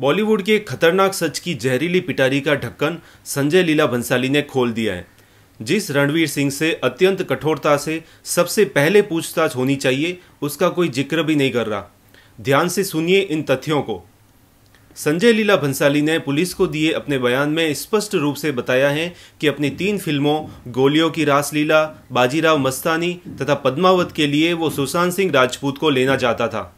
बॉलीवुड के खतरनाक सच की जहरीली पिटारी का ढक्कन संजय लीला भंसाली ने खोल दिया है जिस रणवीर सिंह से अत्यंत कठोरता से सबसे पहले पूछताछ होनी चाहिए उसका कोई जिक्र भी नहीं कर रहा ध्यान से सुनिए इन तथ्यों को संजय लीला भंसाली ने पुलिस को दिए अपने बयान में स्पष्ट रूप से बताया है कि अपनी तीन फिल्मों गोलियों की रासलीला बाजीराव मस्तानी तथा पद्मावत के लिए वो सुशांत सिंह राजपूत को लेना चाहता था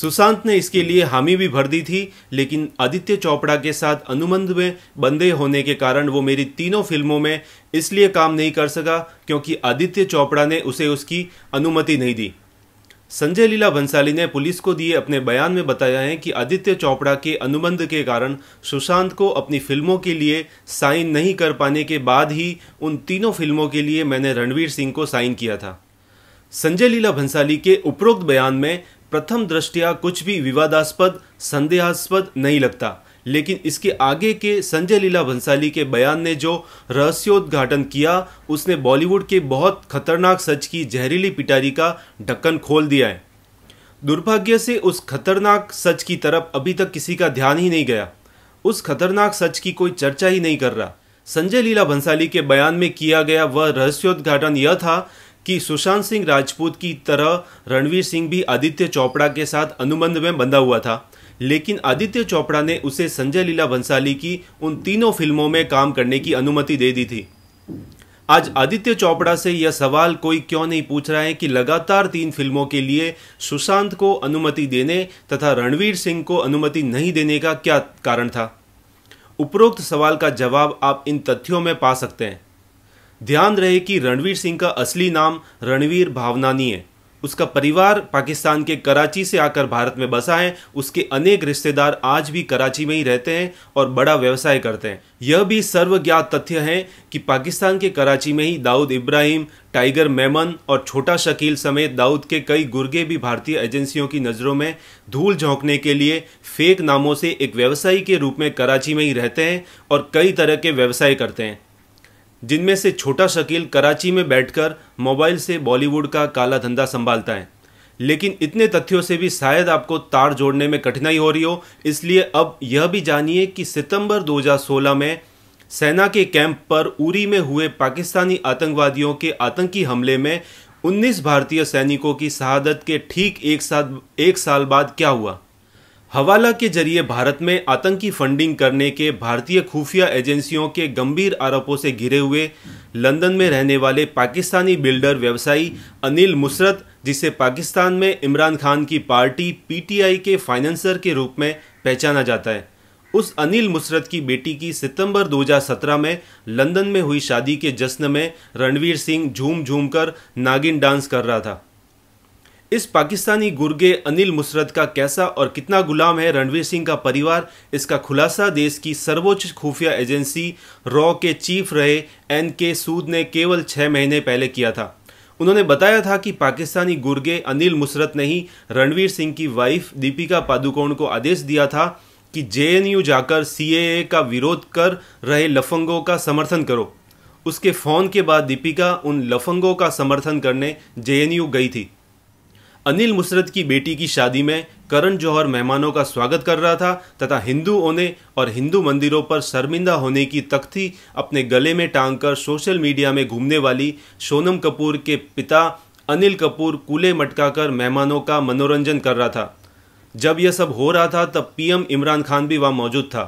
सुशांत ने इसके लिए हामी भी भर दी थी लेकिन आदित्य चोपड़ा के साथ अनुबंध में बंधे होने के कारण वो मेरी तीनों फिल्मों में इसलिए काम नहीं कर सका क्योंकि आदित्य चोपड़ा ने उसे उसकी अनुमति नहीं दी संजय लीला भंसाली ने पुलिस को दिए अपने बयान में बताया है कि आदित्य चोपड़ा के अनुबंध के कारण सुशांत को अपनी फिल्मों के लिए साइन नहीं कर पाने के बाद ही उन तीनों फिल्मों के लिए मैंने रणवीर सिंह को साइन किया था संजय लीला भंसाली के उपरोक्त बयान में प्रथम दृष्टिया कुछ भी विवादास्पद संदेहास्पद नहीं लगता लेकिन इसके आगे के संजय लीला भंसाली के बयान ने जो रहस्योद्घाटन किया उसने बॉलीवुड के बहुत खतरनाक सच की जहरीली पिटारी का ढक्कन खोल दिया है दुर्भाग्य से उस खतरनाक सच की तरफ अभी तक किसी का ध्यान ही नहीं गया उस खतरनाक सच की कोई चर्चा ही नहीं कर रहा संजय लीला भंसाली के बयान में किया गया वह रहस्योद्घाटन यह था कि सुशांत सिंह राजपूत की तरह रणवीर सिंह भी आदित्य चोपड़ा के साथ अनुबंध में बंधा हुआ था लेकिन आदित्य चोपड़ा ने उसे संजय लीला भंसाली की उन तीनों फिल्मों में काम करने की अनुमति दे दी थी आज आदित्य चोपड़ा से यह सवाल कोई क्यों नहीं पूछ रहा है कि लगातार तीन फिल्मों के लिए सुशांत को अनुमति देने तथा रणवीर सिंह को अनुमति नहीं देने का क्या कारण था उपरोक्त सवाल का जवाब आप इन तथ्यों में पा सकते हैं ध्यान रहे कि रणवीर सिंह का असली नाम रणवीर भावनानी है उसका परिवार पाकिस्तान के कराची से आकर भारत में बसा है उसके अनेक रिश्तेदार आज भी कराची में ही रहते हैं और बड़ा व्यवसाय करते हैं यह भी सर्वज्ञात तथ्य है कि पाकिस्तान के कराची में ही दाऊद इब्राहिम टाइगर मेमन और छोटा शकील समेत दाऊद के कई गुर्गे भी भारतीय एजेंसियों की नज़रों में धूल झोंकने के लिए फेक नामों से एक व्यवसायी के रूप में कराची में ही रहते हैं और कई तरह के व्यवसाय करते हैं जिनमें से छोटा शकील कराची में बैठकर मोबाइल से बॉलीवुड का काला धंधा संभालता है लेकिन इतने तथ्यों से भी शायद आपको तार जोड़ने में कठिनाई हो रही हो इसलिए अब यह भी जानिए कि सितंबर 2016 में सेना के कैंप पर उरी में हुए पाकिस्तानी आतंकवादियों के आतंकी हमले में 19 भारतीय सैनिकों की शहादत के ठीक एक साथ एक साल बाद क्या हुआ हवाला के जरिए भारत में आतंकी फंडिंग करने के भारतीय खुफिया एजेंसियों के गंभीर आरोपों से घिरे हुए लंदन में रहने वाले पाकिस्तानी बिल्डर व्यवसायी अनिल मुसरत जिसे पाकिस्तान में इमरान खान की पार्टी पीटीआई के फाइनेंसर के रूप में पहचाना जाता है उस अनिल मुसरत की बेटी की सितंबर 2017 में लंदन में हुई शादी के जश्न में रणवीर सिंह झूम झूम कर नागिन डांस कर रहा था इस पाकिस्तानी गुर्गे अनिल मुसरत का कैसा और कितना गुलाम है रणवीर सिंह का परिवार इसका खुलासा देश की सर्वोच्च खुफिया एजेंसी रॉ के चीफ रहे एन के सूद ने केवल छः महीने पहले किया था उन्होंने बताया था कि पाकिस्तानी गुर्गे अनिल मुसरत ने ही रणवीर सिंह की वाइफ दीपिका पादुकोण को आदेश दिया था कि जेएनयू जाकर सीएए का विरोध कर रहे लफंगों का समर्थन करो उसके फोन के बाद दीपिका उन लफंगों का समर्थन करने जेएनयू गई थी अनिल मुसरत की बेटी की शादी में करण जौहर मेहमानों का स्वागत कर रहा था तथा हिंदू होने और हिंदू मंदिरों पर शर्मिंदा होने की तख्ती अपने गले में टांगकर सोशल मीडिया में घूमने वाली सोनम कपूर के पिता अनिल कपूर कूले मटकाकर मेहमानों का मनोरंजन कर रहा था जब यह सब हो रहा था तब पीएम इमरान खान भी वहाँ मौजूद था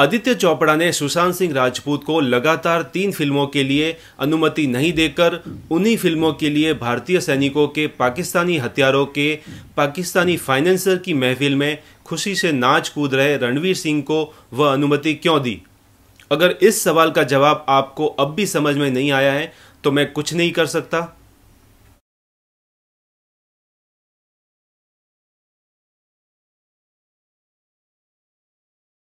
आदित्य चोपड़ा ने सुशांत सिंह राजपूत को लगातार तीन फिल्मों के लिए अनुमति नहीं देकर उन्हीं फिल्मों के लिए भारतीय सैनिकों के पाकिस्तानी हथियारों के पाकिस्तानी फाइनेंसर की महफिल में खुशी से नाच कूद रहे रणवीर सिंह को वह अनुमति क्यों दी अगर इस सवाल का जवाब आपको अब भी समझ में नहीं आया है तो मैं कुछ नहीं कर सकता